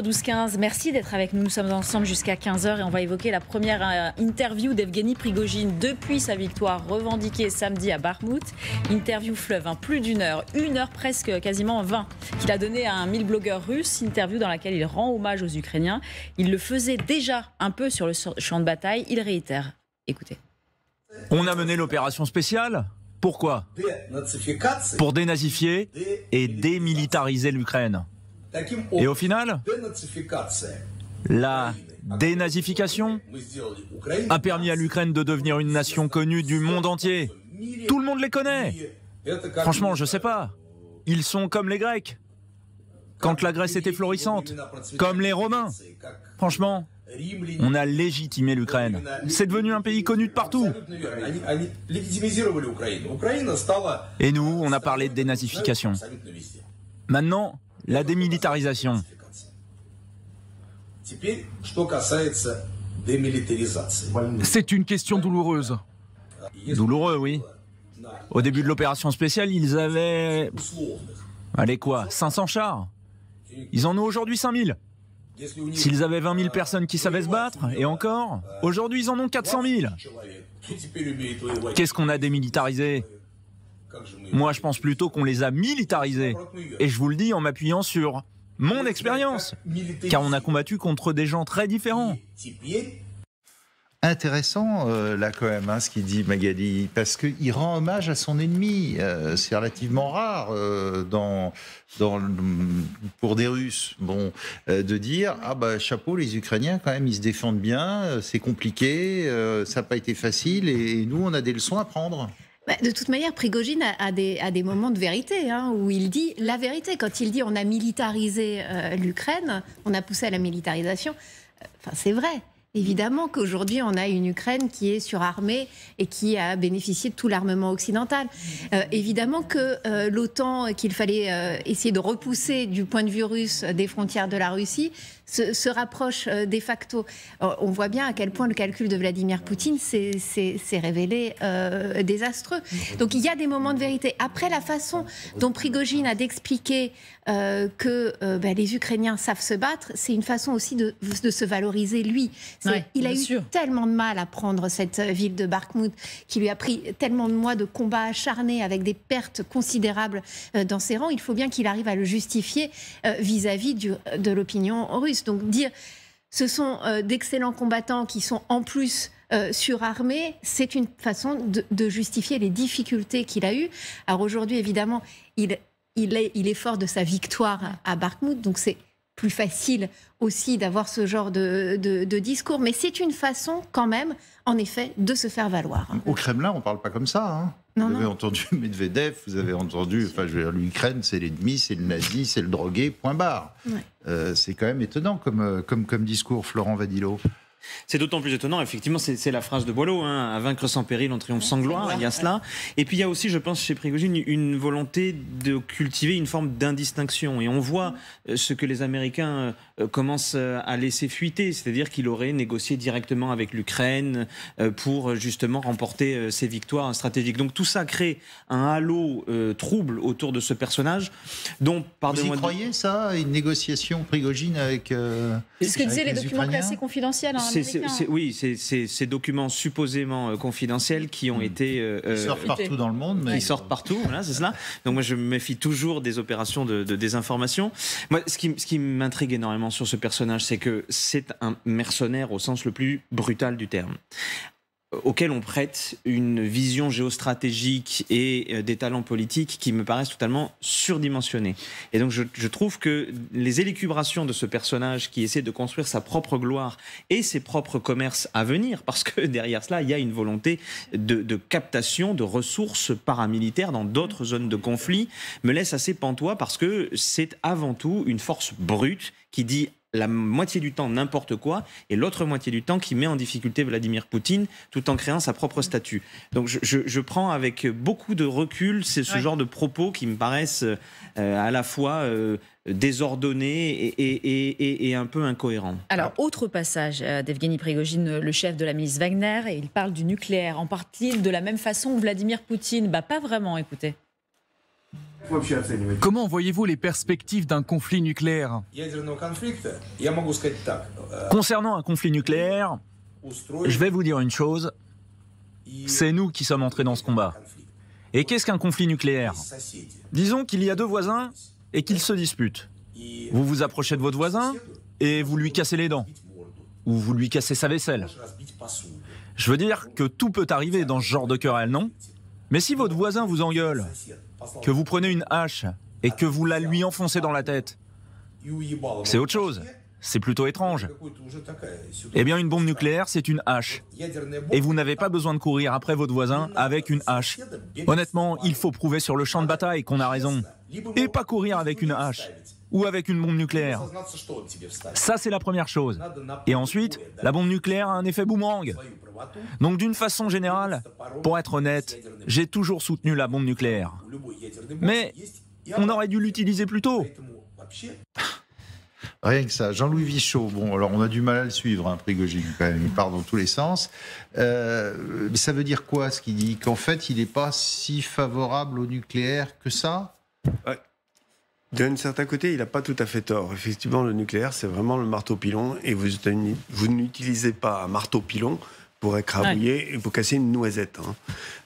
12-15, merci d'être avec nous. Nous sommes ensemble jusqu'à 15h et on va évoquer la première euh, interview d'Evgeny Prigogine depuis sa victoire revendiquée samedi à Barmout. Interview fleuve, hein, plus d'une heure, une heure presque, quasiment 20, qu'il a donnée à un mille blogueurs russe. Interview dans laquelle il rend hommage aux Ukrainiens. Il le faisait déjà un peu sur le champ de bataille. Il réitère. Écoutez. On a mené l'opération spéciale Pourquoi Pour dénazifier et démilitariser l'Ukraine. Et au final, la dénazification a permis à l'Ukraine de devenir une nation connue du monde entier. Tout le monde les connaît. Franchement, je ne sais pas. Ils sont comme les Grecs, quand la Grèce était florissante, comme les Romains. Franchement, on a légitimé l'Ukraine. C'est devenu un pays connu de partout. Et nous, on a parlé de dénazification. Maintenant, la démilitarisation. C'est une question douloureuse. Douloureux, oui. Au début de l'opération spéciale, ils avaient... Allez quoi 500 chars Ils en ont aujourd'hui 5000. S'ils avaient 20 000 э, personnes qui savaient se battre, et encore, э, aujourd'hui ils en ont 400 000. Qu'est-ce qu'on a démilitarisé moi, je pense plutôt qu'on les a militarisés. Et je vous le dis en m'appuyant sur mon expérience, car on a combattu contre des gens très différents. Intéressant, euh, là, quand même, hein, ce qu'il dit Magali, parce qu'il rend hommage à son ennemi. Euh, c'est relativement rare euh, pour des Russes bon, de dire Ah, bah, chapeau, les Ukrainiens, quand même, ils se défendent bien, c'est compliqué, ça n'a pas été facile, et nous, on a des leçons à prendre. Bah, de toute manière, Prigogine a, des, moments de vérité hein, où il dit la vérité. Quand il dit on a militarisé euh, l'Ukraine, on a poussé à la militarisation, euh, enfin, c'est vrai. Évidemment qu'aujourd'hui, on a une Ukraine qui est surarmée et qui a bénéficié de tout l'armement occidental. Euh, évidemment que l'OTAN, qu'il fallait essayer de repousser du point de vue russe des frontières de la Russie, se, rapproche euh, de facto. Euh, on voit bien à quel point le calcul de Vladimir Poutine s'est révélé euh, désastreux. Donc il y a des moments de vérité. Après, la façon dont Prigogine a d'expliquer que ben, les Ukrainiens savent se battre, c'est une façon aussi de, se valoriser lui. il a eu tellement de mal à prendre cette ville de Barkmout, qui lui a pris tellement de mois de combats acharnés avec des pertes considérables dans ses rangs. Il faut bien qu'il arrive à le justifier vis-à-vis -vis de l'opinion russe. Donc dire ce sont euh, d'excellents combattants qui sont en plus euh, surarmés, c'est une façon de, justifier les difficultés qu'il a eues. Alors aujourd'hui, évidemment, il, est, il fort de sa victoire à Barkmouth, donc c'est plus facile aussi d'avoir ce genre de, discours, mais c'est une façon quand même, en effet, de se faire valoir. Au Kremlin, on ne parle pas comme ça. Hein vous avez entendu Medvedev, vous avez entendu, enfin, je veux dire, l'Ukraine, c'est l'ennemi, c'est le nazi, c'est le drogué, point barre. Euh, c'est quand même étonnant comme, euh, comme, comme discours, Florent Vadillo. C'est d'autant plus étonnant, effectivement, c'est la phrase de Boileau, hein, à vaincre sans péril, on triomphe sans gloire, il y a cela. Et puis il y a aussi, je pense, chez Prigogine, une volonté de cultiver une forme d'indistinction. Et on voit euh, ce que les Américains euh, commencent euh, à laisser fuiter, c'est-à-dire qu'il aurait négocié directement avec l'Ukraine pour justement remporter ses victoires stratégiques. Donc tout ça crée un halo trouble autour de ce personnage, Donc, Vous y croyez, ça Une négociation Prigogine avec... est C'est ce que disaient les, les, documents classés confidentiels. Hein, c'est, oui, ces documents supposément euh, confidentiels qui ont mm. été. Euh, Ils euh, sortent partout dans le monde. Mais... Ils sortent partout, voilà, c'est cela. Donc moi, je me méfie toujours des opérations de, désinformation. Moi, ce ce qui m'intrigue énormément sur ce personnage, c'est que c'est un mercenaire au sens le plus brutal du terme auquel on prête une vision géostratégique et euh, des talents politiques qui me paraissent totalement surdimensionnés. Et donc je, trouve que les élucubrations de ce personnage qui essaie de construire sa propre gloire et ses propres commerces à venir, parce que derrière cela, il y a une volonté de, captation de ressources paramilitaires dans d'autres zones de conflit, me laisse assez pantois parce que c'est avant tout une force brute qui dit la moitié du temps n'importe quoi et l'autre moitié du temps qui met en difficulté Vladimir Poutine tout en créant sa propre statue. Donc je, prends avec beaucoup de recul ce, ce genre de propos qui me paraissent euh, à la fois euh, désordonnés et, un peu incohérents. Alors, autre passage euh, d'Evgeny Prigogine, le chef de la milice Wagner, et il parle du nucléaire. En partie de la même façon Vladimir Poutine Bah, pas vraiment, écoutez. Comment voyez-vous les perspectives d'un conflit nucléaire Concernant un conflit nucléaire, je vais vous dire une chose, c'est nous qui sommes entrés dans ce combat. Et qu'est-ce qu'un conflit nucléaire Disons qu'il y a deux voisins et qu'ils se disputent. Vous vous approchez de votre voisin et vous lui cassez les dents. Ou vous lui cassez sa vaisselle. Je veux dire que tout peut arriver dans ce genre de querelle, non Mais si votre voisin vous engueule que vous prenez une hache et que vous la lui enfoncez dans la tête, c'est autre chose. C'est plutôt étrange. Eh bien, une bombe nucléaire, c'est une hache. Et vous n'avez pas besoin de courir après votre voisin avec une hache. Honnêtement, il faut prouver sur le champ de bataille qu'on a raison. Et pas courir avec une hache ou avec une bombe nucléaire. Ça, c'est la première chose. Et ensuite, la bombe nucléaire a un effet boomerang. Donc d'une façon générale, pour être honnête, j'ai toujours soutenu la bombe nucléaire. Mais on aurait dû l'utiliser plus tôt. Rien que ça. Jean-Louis Vichot, bon, alors on a du mal à le suivre, un hein, Prigogine, quand même, il part dans tous les sens. Euh, mais ça veut dire quoi ce qu'il dit Qu'en fait, il n'est pas si favorable au nucléaire que ça D'un certain côté, il n'a pas tout à fait tort. Effectivement, le nucléaire, c'est vraiment le marteau-pilon, et vous, vous n'utilisez pas un marteau-pilon pour écrabouiller pour casser une noisette. Hein.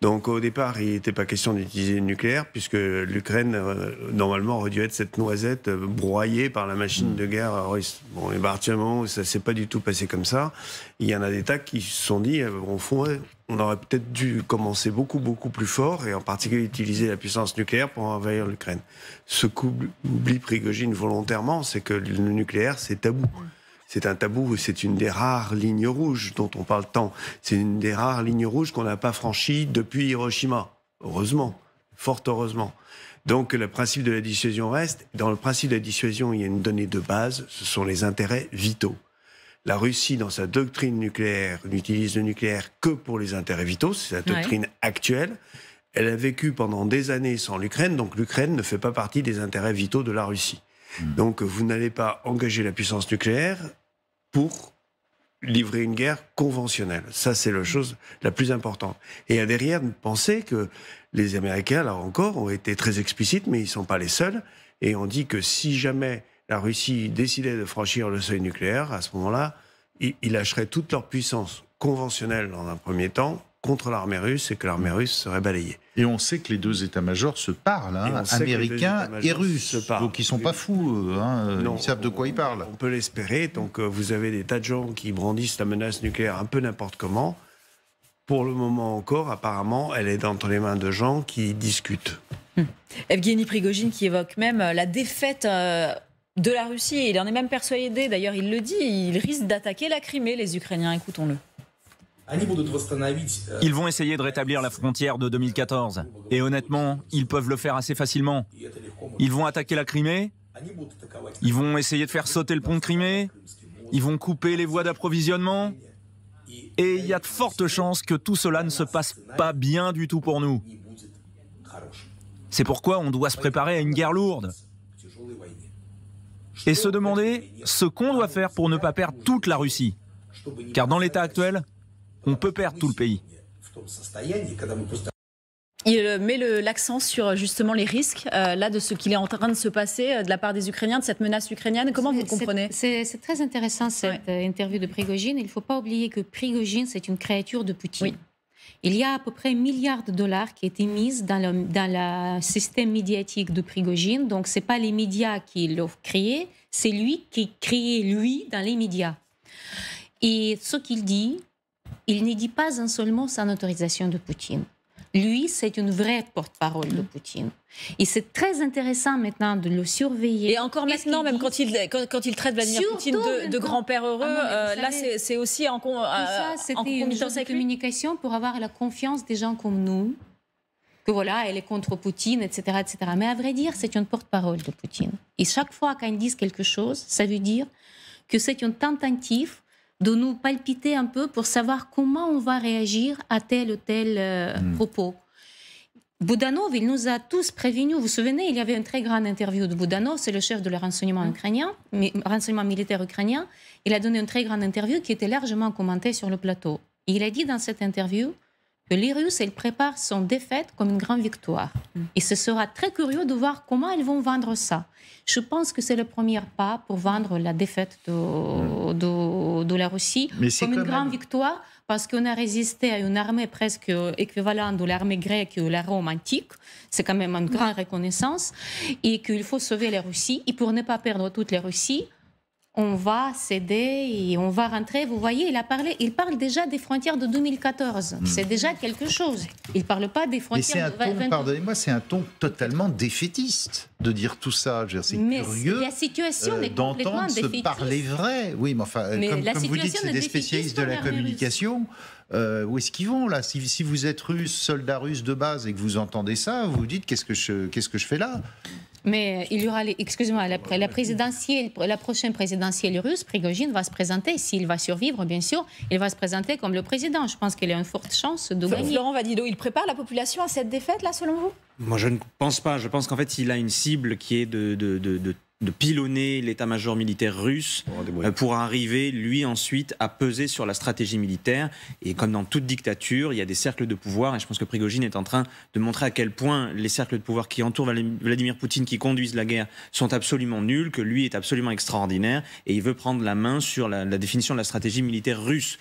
Donc au départ, il n'était pas question d'utiliser le nucléaire, puisque l'Ukraine, euh, normalement, aurait dû être cette noisette euh, broyée par la machine de guerre russe. Bon, et partir bah, moment ça ne s'est pas du tout passé comme ça, il y en a des tas qui se sont dit, euh, au fond, on aurait peut-être dû commencer beaucoup, beaucoup plus fort, et en particulier utiliser la puissance nucléaire pour envahir l'Ukraine. Ce qu'oublie Prigogine volontairement, c'est que le nucléaire, c'est tabou. C'est un tabou, c'est une des rares lignes rouges dont on parle tant. C'est une des rares lignes rouges qu'on n'a pas franchies depuis Hiroshima. Heureusement, fort heureusement. Donc le principe de la dissuasion reste. Dans le principe de la dissuasion, il y a une donnée de base, ce sont les intérêts vitaux. La Russie, dans sa doctrine nucléaire, n'utilise le nucléaire que pour les intérêts vitaux, c'est sa doctrine actuelle. Elle a vécu pendant des années sans l'Ukraine, donc l'Ukraine ne fait pas partie des intérêts vitaux de la Russie. Hmm. Donc vous n'allez pas engager la puissance nucléaire pour livrer une guerre conventionnelle. Ça, c'est la chose la plus importante. Et à derrière, penser que les Américains, là encore, ont été très explicites, mais ils ne sont pas les seuls. Et on dit que si jamais la Russie décidait de franchir le seuil nucléaire, à ce moment-là, ils lâcheraient toute leur puissance conventionnelle dans un premier temps, contre l'armée russe et que l'armée russe serait balayée. Et on sait que les deux états-majors se parlent, hein, américains et russes. Donc ils ne sont pas fous, hein, ils savent de quoi ils parlent. On peut l'espérer. Donc vous avez des tas de gens qui brandissent la menace nucléaire un peu n'importe comment. Pour le moment encore, apparemment, elle est entre les mains de gens qui discutent. Hum. Evgeny Prigogine qui évoque même euh, la défaite. Euh, de la Russie. Il en est même persuadé, d'ailleurs il le dit, il risque d'attaquer la Crimée, les Ukrainiens, écoutons-le. Euh, ils vont essayer de rétablir la frontière de 2014. Et honnêtement, ils peuvent le faire assez facilement. Ils vont attaquer la Crimée. Ils vont essayer de faire sauter le pont de Crimée. Ils vont couper les voies d'approvisionnement. Et il y a de fortes chances que tout cela ne se passe pas bien du tout pour nous. C'est pourquoi on doit se préparer à une guerre lourde. Et se demander ce qu'on doit faire pour ne pas perdre toute la Russie. Car dans l'état actuel, on peut perdre tout le pays. Il euh, met l'accent sur euh, justement les risques euh, là de ce qu'il est en train de se passer de la part des Ukrainiens, de cette menace ukrainienne. Comment vous comprenez C'est très intéressant cette interview de Prigogine. Il ne faut pas oublier que Prigogine, c'est une créature de Poutine. Il y a à peu près un milliard de dollars qui a été mis dans le, système médiatique de Prigogine. Donc, ce n'est pas les médias qui l'ont créé, c'est lui qui créé lui dans les médias. Et ce qu'il dit, il ne dit pas un seul mot sans autorisation de Poutine. Lui, c'est une vraie porte-parole de Poutine. Et c'est très intéressant maintenant de le surveiller. Et encore maintenant, même quand il, quand, il traite Vladimir Poutine de, de grand-père heureux, ah euh, là, c'est aussi en, ça, euh, une de communication pour avoir la confiance des gens comme nous, que voilà, elle est contre Poutine, etc. etc. Mais à vrai dire, c'est une porte-parole de Poutine. Et chaque fois qu'ils disent quelque chose, ça veut dire que c'est une tentative de nous palpiter un peu pour savoir comment on va réagir à tel ou tel euh, hmm. propos. Boudanov, il nous a tous prévenus. Vous vous souvenez, il y avait une très grande interview de Boudanov, c'est le chef de le renseignement hmm. ukrainien, renseignement militaire ukrainien. Il a donné une très grande interview qui était largement commentée sur le plateau. il a dit dans cette interview que les prépare son défaite comme une grande victoire. Mm. Et ce sera très curieux de voir comment elles vont vendre ça. Je pense que c'est le premier pas pour vendre la défaite de, mm. la Russie comme une grande victoire, parce qu'on a résisté à une armée presque équivalente de l'armée grecque ou la Rome antique. C'est quand même une grande reconnaissance. Et qu'il faut sauver la Russie. Et pour ne pas perdre toute la Russie, on va céder et on va rentrer. Vous voyez, il a parlé, il parle déjà des frontières de 2014. Hmm. C'est déjà quelque chose. Il ne parle pas des frontières de ton, Pardonnez-moi, c'est un ton totalement défaitiste de dire tout ça. C'est curieux. La situation euh, d'entendre se parler vrai. Oui, mais enfin, comme, vous dites, c'est des spécialistes de la communication. Euh, où est-ce qu'ils vont là si, vous êtes russe, soldat russe de base et que vous entendez ça, vous vous dites qu'est-ce que je fais là mais il y aura, excusez-moi, la, présidentielle, la prochaine présidentielle russe, Prigogine va se présenter, s'il va survivre, bien sûr, il va se présenter comme le président. Je pense qu'il a une forte chance de gagner. Florent Vadido, il prépare la population à cette défaite, là, selon vous Moi, je ne pense pas. Je pense qu'en fait, il a une cible qui est de de pilonner l'état-major militaire russe euh, pour arriver, lui, ensuite, à peser sur la stratégie militaire. Et comme dans toute dictature, il y a des cercles de pouvoir, et je pense que Prigogine est en train de montrer à quel point les cercles de pouvoir qui entourent Vladimir Poutine, qui conduisent la guerre, sont absolument nuls, que lui est absolument extraordinaire, et il veut prendre la main sur la, définition de la stratégie militaire russe.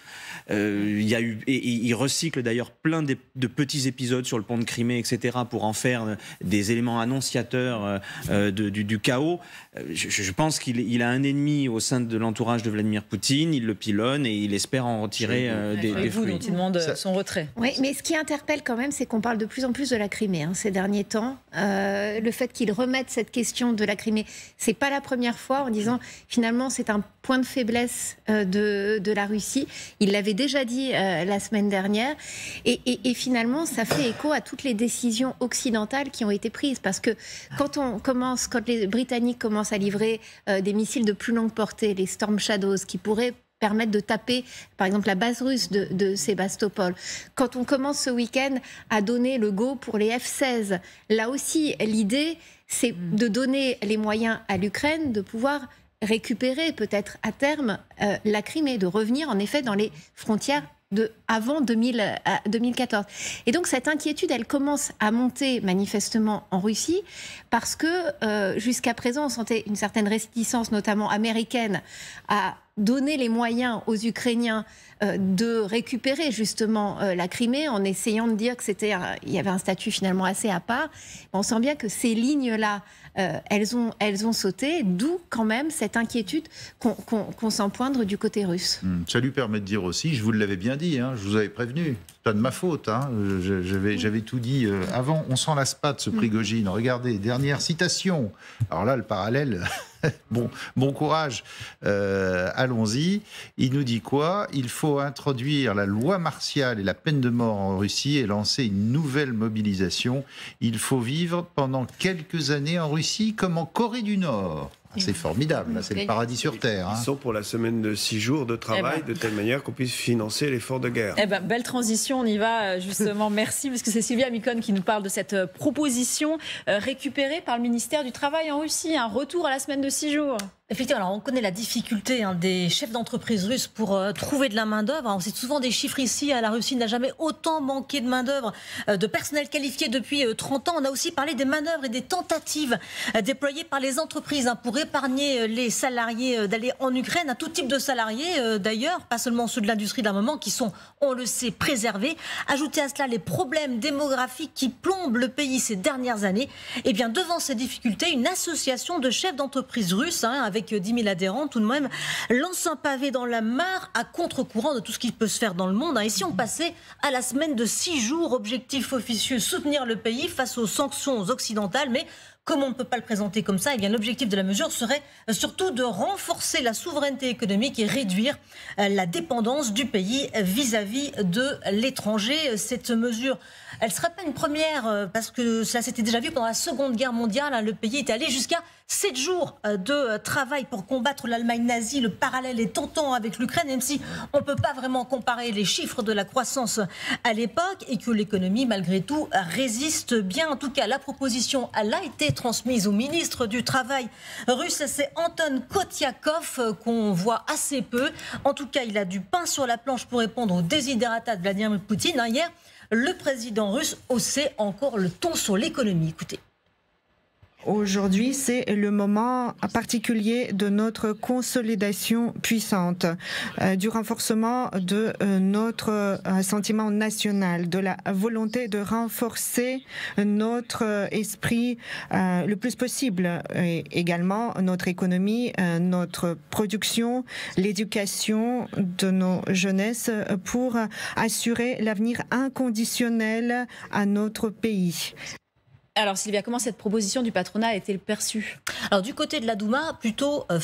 Euh, il y recycle d'ailleurs plein de, petits épisodes sur le pont de Crimée, etc., pour en faire euh, des éléments annonciateurs du chaos. Euh, je, pense qu'il il a un ennemi au sein de l'entourage de Vladimir Poutine, il le pilonne et il espère en retirer euh, des, des fruits. il demande euh, son retrait. Oui, mais ce qui interpelle quand même, c'est qu'on parle de plus en plus de la Crimée hein, ces derniers temps. le fait qu'il remette cette question de la Crimée, c'est pas la première fois en disant finalement c'est un point de faiblesse de, la Russie. Il l'avait déjà dit la semaine dernière. Et, et finalement, ça fait écho à toutes les décisions occidentales qui ont été prises. Parce que quand on commence, quand les Britanniques commencent à livrer euh, des missiles de plus longue portée, les Storm Shadows, qui pourraient permettre de taper, par exemple, la base russe de, Sébastopol. Quand on commence ce week-end à donner le go pour les F-16, là aussi, l'idée, c'est mm. de donner les moyens à l'Ukraine de pouvoir récupérer peut-être à terme euh, la Crimée, de revenir en effet dans les frontières avant 2014. Euh, Et donc cette inquiétude, elle commence à monter manifestement en Russie parce que euh, jusqu'à présent, on sentait une certaine réticence, notamment américaine, à donner les moyens aux Ukrainiens euh, de récupérer justement euh, la Crimée en essayant de dire que c'était il y avait un statut finalement assez à part. On sent bien que ces lignes là, euh, elles ont elles ont sauté, d'où quand même cette inquiétude qu'on sent s'en poindre du côté russe. Hmm, ça lui permet de dire aussi, je vous l'avais bien dit, hein, je vous avais prévenu, pas de ma faute, hein, j'avais tout dit avant. On s'en lasse pas de ce hmm. Prigogine. Regardez, dernière citation. Alors là, le parallèle. bon, bon courage, euh, allons-y. Il nous dit quoi Il faut introduire la loi martiale et la peine de mort en Russie et lancer une nouvelle mobilisation. Il faut vivre pendant quelques années en Russie comme en Corée du Nord. Ah, c'est formidable, c'est le paradis sur Terre. Hein. Ils sont pour la semaine de six jours de travail, eh ben. de telle manière qu'on puisse financer l'effort de guerre. Eh ben, belle transition, on y va euh, justement. Merci, parce que c'est Sylvia Mikon qui nous parle de cette euh, proposition euh, récupérée par le ministère du Travail en Russie, un retour à la semaine de six jours. Effectivement, on connaît la difficulté hein, des chefs d'entreprise russes pour euh, trouver de la main-d'œuvre. On cite souvent des chiffres ici. Euh, la Russie n'a jamais autant manqué de main-d'œuvre, euh, de personnel qualifié depuis 30 ans. On a aussi parlé des manœuvres et des tentatives déployées par les entreprises hein, pour épargner les salariés d'aller en Ukraine, à tout type de salariés d'ailleurs, pas seulement ceux de l'industrie d'un moment, qui sont, on le sait, préservés. Ajouter à cela les problèmes démographiques qui plombent le pays ces dernières années. Eh bien, devant ces difficultés, une association de chefs d'entreprise russes hein, avec 10 000 euh, adhérents, tout de même, lance un pavé dans la mare à contre-courant de tout ce qui peut se faire dans le monde. Hein. Et si on passait à la semaine de 6 jours, objectif officieux, soutenir le pays face aux sanctions occidentales, mais comme on ne peut pas le présenter comme ça, eh bien l'objectif de la mesure serait euh, surtout de renforcer la souveraineté économique et réduire euh, la dépendance du pays vis-à-vis de l'étranger. Cette mesure, elle ne serait pas une première parce que cela s'était déjà vu pendant la Seconde Guerre mondiale. Hein. Le pays était allé jusqu'à Sept jours euh, de euh, travail pour combattre l'Allemagne nazie. Le parallèle est tentant avec l'Ukraine, même si on ne peut pas vraiment comparer les chiffres de la croissance à l'époque et que l'économie, malgré tout, résiste bien. En tout cas, la proposition, elle a été transmise au ministre du Travail russe. C'est Anton Kotiakov euh, qu'on voit assez peu. En tout cas, il a du pain sur la planche pour répondre aux désiderata de Vladimir Poutine. Hein, hier, le président russe haussait encore le ton sur l'économie. Écoutez. Aujourd'hui, c'est le moment particulier de notre consolidation puissante, euh, du renforcement de euh, notre euh, sentiment national, de la volonté de renforcer notre esprit le plus possible, et également notre économie, notre production, l'éducation de nos jeunesses pour assurer l'avenir inconditionnel à notre pays. Alors Sylvia, comment cette proposition du patronat a été perçue Alors du côté de la Douma, plutôt euh,